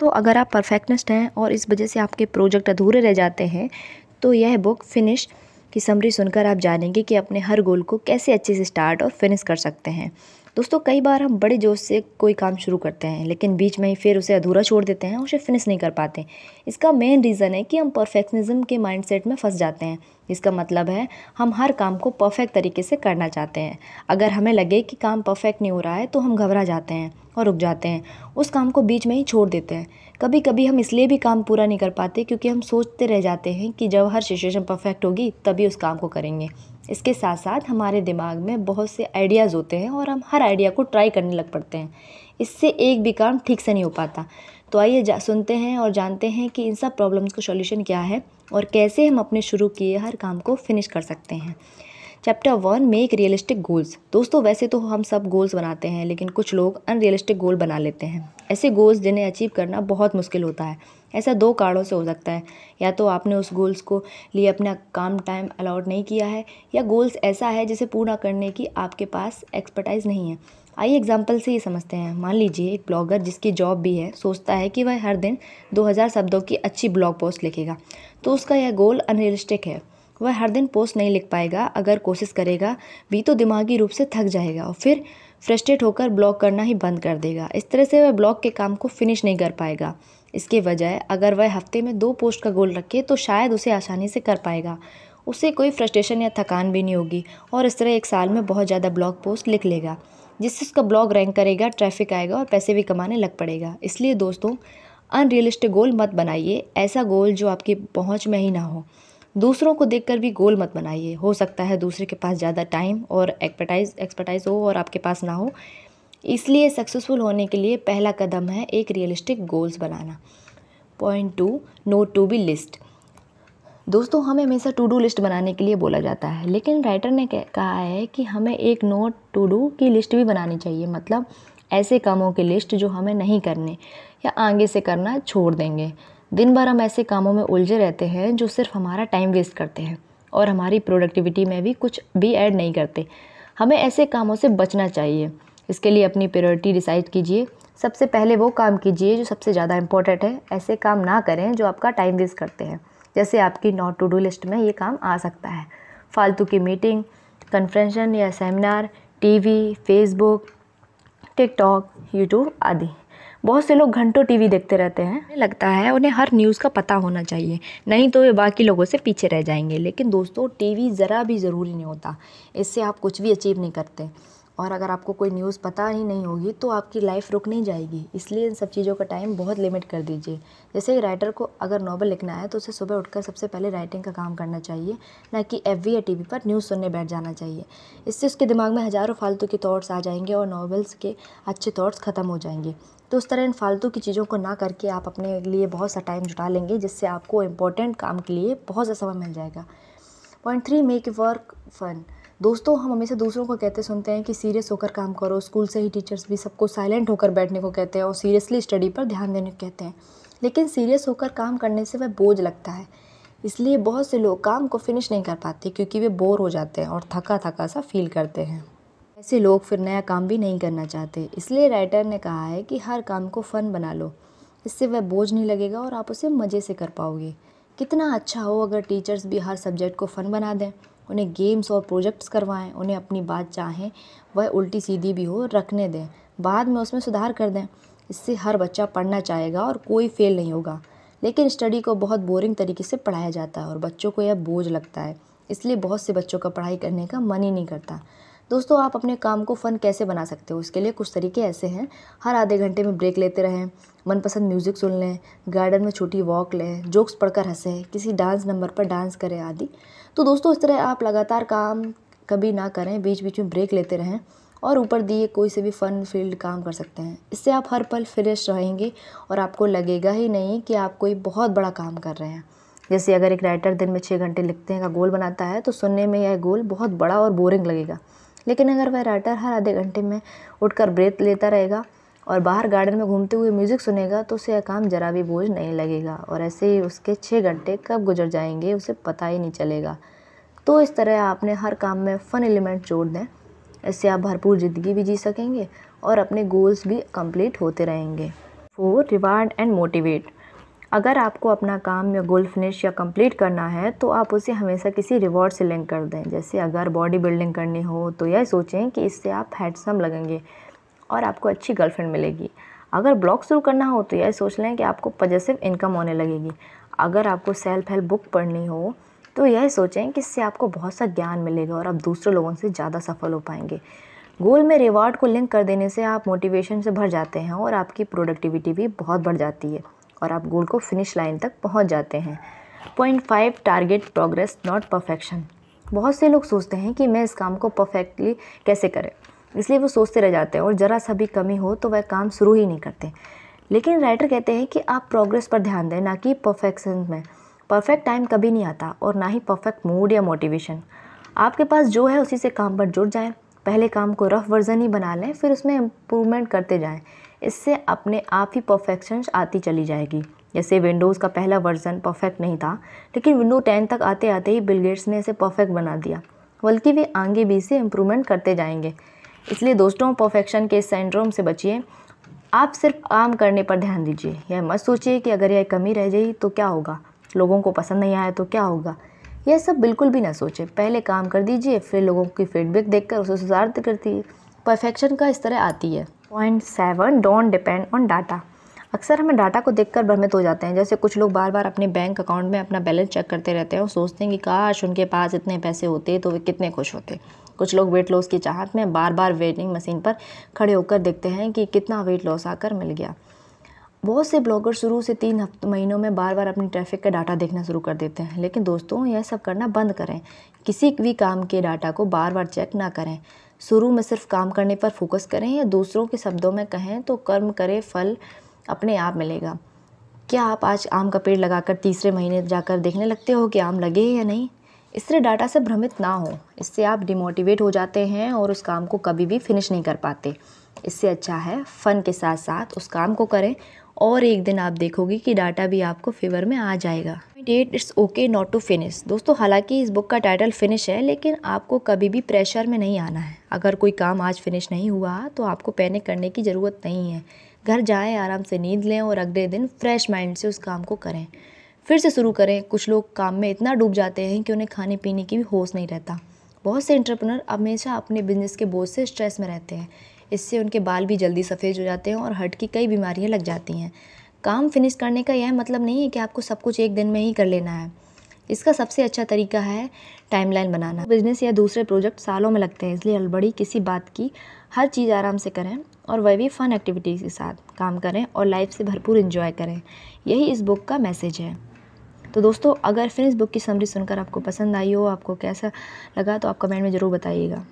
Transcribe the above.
तो अगर आप परफेक्टनिस्ट हैं और इस वजह से आपके प्रोजेक्ट अधूरे रह जाते हैं तो यह बुक फिनिश की समरी सुनकर आप जानेंगे कि अपने हर गोल को कैसे अच्छे से स्टार्ट और फिनिश कर सकते हैं दोस्तों कई बार हम बड़े जोश से कोई काम शुरू करते हैं लेकिन बीच में ही फिर उसे अधूरा छोड़ देते हैं उसे फिनिश नहीं कर पाते इसका मेन रीज़न है कि हम परफेक्शनिज्म के माइंडसेट में फंस जाते हैं इसका मतलब है हम हर काम को परफेक्ट तरीके से करना चाहते हैं अगर हमें लगे कि काम परफेक्ट नहीं हो रहा है तो हम घबरा जाते हैं और रुक जाते हैं उस काम को बीच में ही छोड़ देते हैं कभी कभी हम इसलिए भी काम पूरा नहीं कर पाते क्योंकि हम सोचते रह जाते हैं कि जब हर सिचुएशन परफेक्ट होगी तभी उस काम को करेंगे इसके साथ साथ हमारे दिमाग में बहुत से आइडियाज़ होते हैं और हम हर आइडिया को ट्राई करने लग पड़ते हैं इससे एक भी काम ठीक से नहीं हो पाता तो आइए सुनते हैं और जानते हैं कि इन सब प्रॉब्लम्स का सॉल्यूशन क्या है और कैसे हम अपने शुरू किए हर काम को फिनिश कर सकते हैं chapter one make realistic goals दोस्तों वैसे तो हम सब गोल्स बनाते हैं लेकिन कुछ लोग अनरियलिस्टिक गोल बना लेते हैं ऐसे गोल्स जिन्हें अचीव करना बहुत मुश्किल होता है ऐसा दो कारणों से हो सकता है या तो आपने उस गोल्स को लिए अपना काम टाइम अलाउड नहीं किया है या गोल्स ऐसा है जिसे पूरा करने की आपके पास एक्सपर्टाइज नहीं है आइए एग्जाम्पल से ये समझते हैं मान लीजिए एक ब्लॉगर जिसकी जॉब भी है सोचता है कि वह हर दिन 2000 शब्दों की अच्छी ब्लॉग पोस्ट लिखेगा तो उसका यह गोल अनरियलिस्टिक है वह हर दिन पोस्ट नहीं लिख पाएगा अगर कोशिश करेगा भी तो दिमागी रूप से थक जाएगा और फिर फ्रस्ट्रेट होकर ब्लॉक करना ही बंद कर देगा इस तरह से वह ब्लॉक के काम को फिनिश नहीं कर पाएगा इसके बजाय अगर वह हफ्ते में दो पोस्ट का गोल रखे तो शायद उसे आसानी से कर पाएगा उसे कोई फ्रस्ट्रेशन या थकान भी नहीं होगी और इस तरह एक साल में बहुत ज़्यादा ब्लॉग पोस्ट लिख लेगा जिससे उसका ब्लॉग रैंक करेगा ट्रैफिक आएगा और पैसे भी कमाने लग पड़ेगा इसलिए दोस्तों अनरियलिस्टिक गोल मत बनाइए ऐसा गोल जो आपकी पहुंच में ही ना हो दूसरों को देखकर भी गोल मत बनाइए हो सकता है दूसरे के पास ज़्यादा टाइम और एक्सपर्टाइज एक्सपर्टाइज हो और आपके पास ना हो इसलिए सक्सेसफुल होने के लिए पहला कदम है एक रियलिस्टिक गोल्स बनाना point two no to be list दोस्तों हमें हमेशा टू डू लिस्ट बनाने के लिए बोला जाता है लेकिन राइटर ने कहा है कि हमें एक नो टू डू की लिस्ट भी बनानी चाहिए मतलब ऐसे कामों की लिस्ट जो हमें नहीं करने या आगे से करना छोड़ देंगे दिन भर हम ऐसे कामों में उलझे रहते हैं जो सिर्फ हमारा टाइम वेस्ट करते हैं और हमारी प्रोडक्टिविटी में भी कुछ भी ऐड नहीं करते हमें ऐसे कामों से बचना चाहिए इसके लिए अपनी प्रायोरिटी डिसाइड कीजिए सबसे पहले वो काम कीजिए जो सबसे ज़्यादा इंपॉर्टेंट है ऐसे काम ना करें जो आपका टाइम वेस्ट करते हैं जैसे आपकी नॉट टू डू लिस्ट में ये काम आ सकता है फालतू की मीटिंग कन्फ्रेंशन या seminar TV Facebook TikTok YouTube आदि बहुत से लोग घंटों टीवी देखते रहते हैं लगता है उन्हें हर न्यूज़ का पता होना चाहिए नहीं तो वे बाकी लोगों से पीछे रह जाएंगे लेकिन दोस्तों टीवी ज़रा भी ज़रूरी नहीं होता इससे आप कुछ भी अचीव नहीं करते और अगर आपको कोई न्यूज़ पता ही नहीं होगी तो आपकी लाइफ रुक नहीं जाएगी इसलिए इन सब चीज़ों का टाइम बहुत लिमिट कर दीजिए जैसे कि राइटर को अगर नॉवल लिखना है तो उसे सुबह उठकर सबसे पहले राइटिंग का काम करना चाहिए ना कि एफ या टी पर न्यूज़ सुनने बैठ जाना चाहिए इससे उसके दिमाग में हज़ारों फालतू के थॉट्स आ जाएंगे और नॉवेल्स के अच्छे थॉट्स ख़त्म हो जाएंगे तो उस तरह इन फालतू की चीज़ों को ना करके आप अपने लिए बहुत सा टाइम जुटा लेंगे जिससे आपको इम्पोर्टेंट काम के लिए बहुत सा समय मिल जाएगा point three make work fun दोस्तों हम हमेशा दूसरों को कहते सुनते हैं कि सीरियस होकर काम करो स्कूल से ही टीचर्स भी सबको साइलेंट होकर बैठने को कहते हैं और सीरियसली स्टडी पर ध्यान देने को कहते हैं लेकिन सीरियस होकर काम करने से वह बोझ लगता है इसलिए बहुत से लोग काम को फिनिश नहीं कर पाते क्योंकि वे बोर हो जाते हैं और थका थका सा फील करते हैं ऐसे लोग फिर नया काम भी नहीं करना चाहते इसलिए राइटर ने कहा है कि हर काम को फ़न बना लो इससे वह बोझ नहीं लगेगा और आप उसे मज़े से कर पाओगे कितना अच्छा हो अगर टीचर्स भी हर सब्जेक्ट को फ़न बना दें उन्हें गेम्स और प्रोजेक्ट्स करवाएं उन्हें अपनी बात चाहें वह उल्टी सीधी भी हो रखने दें बाद में उसमें सुधार कर दें इससे हर बच्चा पढ़ना चाहेगा और कोई फेल नहीं होगा लेकिन स्टडी को बहुत बोरिंग तरीके से पढ़ाया जाता है और बच्चों को यह बोझ लगता है इसलिए बहुत से बच्चों का पढ़ाई करने का मन ही नहीं करता दोस्तों आप अपने काम को फ़न कैसे बना सकते हो इसके लिए कुछ तरीके ऐसे हैं हर आधे घंटे में ब्रेक लेते रहें मनपसंद म्यूज़िक सुन लें गार्डन में छोटी वॉक लें जोक्स पढ़कर हंसें किसी डांस नंबर पर डांस करें आदि तो दोस्तों इस तरह आप लगातार काम कभी ना करें बीच बीच में ब्रेक लेते रहें और ऊपर दिए कोई से भी फन फील्ड काम कर सकते हैं इससे आप हर पल फ्रेश रहेंगे और आपको लगेगा ही नहीं कि आप कोई बहुत बड़ा काम कर रहे हैं जैसे अगर एक राइटर दिन में छः घंटे लिखते हैं का गोल बनाता है तो सुनने में यह गोल बहुत बड़ा और बोरिंग लगेगा लेकिन अगर वह राइटर हर आधे घंटे में उठकर ब्रेथ लेता रहेगा और बाहर गार्डन में घूमते हुए म्यूज़िक सुनेगा तो उसे यह काम ज़रा भी बोझ नहीं लगेगा और ऐसे ही उसके छः घंटे कब गुजर जाएंगे उसे पता ही नहीं चलेगा तो इस तरह आपने हर काम में फ़न एलिमेंट जोड़ दें इससे आप भरपूर ज़िंदगी भी जी सकेंगे और अपने गोल्स भी कंप्लीट होते रहेंगे फोर रिवार्ड एंड मोटिवेट अगर आपको अपना काम या गोल फिनिश या कंप्लीट करना है तो आप उसे हमेशा किसी रिवॉर्ड से लिंक कर दें जैसे अगर बॉडी बिल्डिंग करनी हो तो यह सोचें कि इससे आप हैडसम लगेंगे और आपको अच्छी गर्लफ्रेंड मिलेगी अगर ब्लॉग शुरू करना हो तो यह सोच लें कि आपको पजेसिव इनकम होने लगेगी अगर आपको सेल्फ हेल्प बुक पढ़नी हो तो यह सोचें कि इससे आपको बहुत सा ज्ञान मिलेगा और आप दूसरे लोगों से ज़्यादा सफल हो पाएंगे गोल में रिवॉर्ड को लिंक कर देने से आप मोटिवेशन से भर जाते हैं और आपकी प्रोडक्टिविटी भी बहुत बढ़ जाती है और आप गोल को फिनिश लाइन तक पहुंच जाते हैं point five target progress not perfection बहुत से लोग सोचते हैं कि मैं इस काम को परफेक्टली कैसे करें इसलिए वो सोचते रह जाते हैं और ज़रा सा भी कमी हो तो वह काम शुरू ही नहीं करते लेकिन राइटर कहते हैं कि आप प्रोग्रेस पर ध्यान दें ना कि परफेक्शन में परफेक्ट टाइम कभी नहीं आता और ना ही परफेक्ट मूड या मोटिवेशन आपके पास जो है उसी से काम पर जुड़ जाएं पहले काम को रफ वर्जन ही बना लें फिर उसमें इम्प्रूवमेंट करते जाएं इससे अपने आप ही परफेक्शन आती चली जाएगी जैसे विंडोज़ का पहला वर्ज़न परफेक्ट नहीं था लेकिन विंडो टेन तक आते आते ही बिलगेट्स ने इसे परफेक्ट बना दिया बल्कि वे आगे भी इसे इम्प्रूवमेंट करते जाएंगे इसलिए दोस्तों परफेक्शन के सेंड्रोम से बचिए आप सिर्फ काम करने पर ध्यान दीजिए यह मत सोचिए कि अगर यह कमी रह जाएगी तो क्या होगा लोगों को पसंद नहीं आया तो क्या होगा यह सब बिल्कुल भी ना सोचें पहले काम कर दीजिए फिर लोगों की फीडबैक देखकर उसे सुधार करती परफेक्शन का इस तरह आती है point seven don't depend on data अक्सर हमें डाटा को देखकर भ्रमित हो जाते हैं जैसे कुछ लोग बार बार अपने बैंक अकाउंट में अपना बैलेंस चेक करते रहते हैं और सोचते हैं कि काश उनके पास इतने पैसे होते तो वे कितने खुश होते कुछ लोग वेट लॉस की चाहत में बार बार वेटिंग मशीन पर खड़े होकर देखते हैं कि कितना वेट लॉस आकर मिल गया बहुत से ब्लॉगर शुरू से तीन हफ्ते महीनों में बार बार अपनी ट्रैफिक का डाटा देखना शुरू कर देते हैं लेकिन दोस्तों यह सब करना बंद करें किसी भी काम के डाटा को बार बार चेक ना करें शुरू में सिर्फ काम करने पर फोकस करें या दूसरों के शब्दों में कहें तो कर्म करें फल अपने आप मिलेगा क्या आप आज आम का पेड़ लगाकर तीसरे महीने जाकर देखने लगते हो कि आम लगे या नहीं इससे डाटा से भ्रमित ना हो इससे आप डिमोटिवेट हो जाते हैं और उस काम को कभी भी फिनिश नहीं कर पाते इससे अच्छा है फ़न के साथ साथ उस काम को करें और एक दिन आप देखोगे कि डाटा भी आपको फेवर में आ जाएगा that it's okay not to finish दोस्तों हालांकि इस बुक का टाइटल फिनिश है लेकिन आपको कभी भी प्रेशर में नहीं आना है अगर कोई काम आज फिनिश नहीं हुआ तो आपको पैनिक करने की ज़रूरत नहीं है घर जाएँ आराम से नींद लें और अगले दिन फ्रेश माइंड से उस काम को करें फिर से शुरू करें कुछ लोग काम में इतना डूब जाते हैं कि उन्हें खाने पीने की भी होश नहीं रहता बहुत से इंटरप्रनर हमेशा अपने बिजनेस के बोझ से स्ट्रेस में रहते हैं इससे उनके बाल भी जल्दी सफ़ेद हो जाते हैं और हट की कई बीमारियाँ लग जाती हैं काम फिनिश करने का यह मतलब नहीं है कि आपको सब कुछ एक दिन में ही कर लेना है इसका सबसे अच्छा तरीका है टाइमलाइन बनाना बिजनेस या दूसरे प्रोजेक्ट सालों में लगते हैं इसलिए अलबड़ी किसी बात की हर चीज़ आराम से करें और वह भी फ़न एक्टिविटीज़ के साथ काम करें और लाइफ से भरपूर इन्जॉय करें यही इस बुक का मैसेज है तो दोस्तों अगर फिर इस बुक की समरी सुनकर आपको पसंद आई हो आपको कैसा लगा तो आप कमेंट में ज़रूर बताइएगा